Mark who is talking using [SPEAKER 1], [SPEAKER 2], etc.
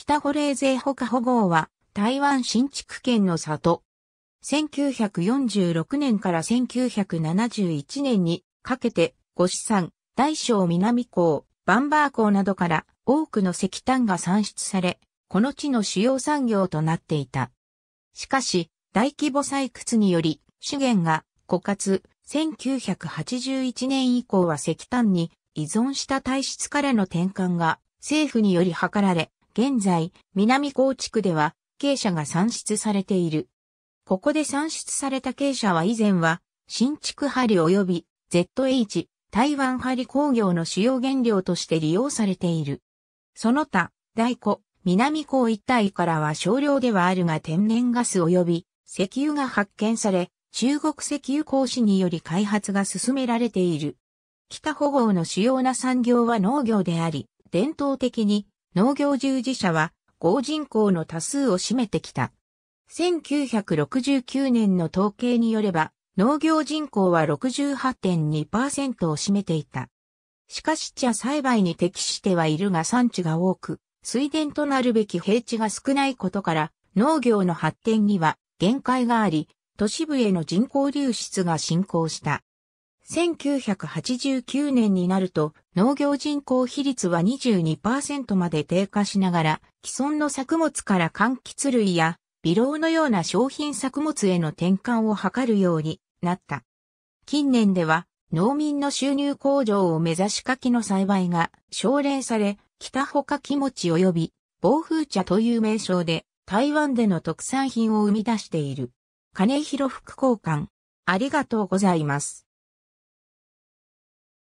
[SPEAKER 1] 北保冷税保下保護は台湾新築県の里。
[SPEAKER 2] 1946年から1971年にかけて、五市山、大小南港、バンバー港などから多くの石炭が産出され、この地の主要産業となっていた。しかし、大規模採掘により資源が枯渇、1981年以降は石炭に依存した体質からの転換が政府により図られ、現在、南高地区では、傾斜が算出されている。ここで算出された傾斜は以前は、新築針及び ZH、台湾針工業の主要原料として利用されている。その他、大湖、南港一帯からは少量ではあるが天然ガス及び石油が発見され、中国石油講師により開発が進められている。北保護の主要な産業は農業であり、伝統的に農業従事者は、合人口の多数を占めてきた。1969年の統計によれば、農業人口は68.2%を占めていた。しかし茶栽培に適してはいるが産地が多く、水田となるべき平地が少ないことから、農業の発展には限界があり、都市部への人口流出が進行した。1989年になると、農業人口比率は22%まで低下しながら、既存の作物から柑橘類や、微老のような商品作物への転換を図るようになった。近年では、農民の収入向上を目指し柿の栽培が奨励され、北気持餅及び暴風茶という名称で台湾での特産品を生み出している。
[SPEAKER 1] 金広副交換、ありがとうございます。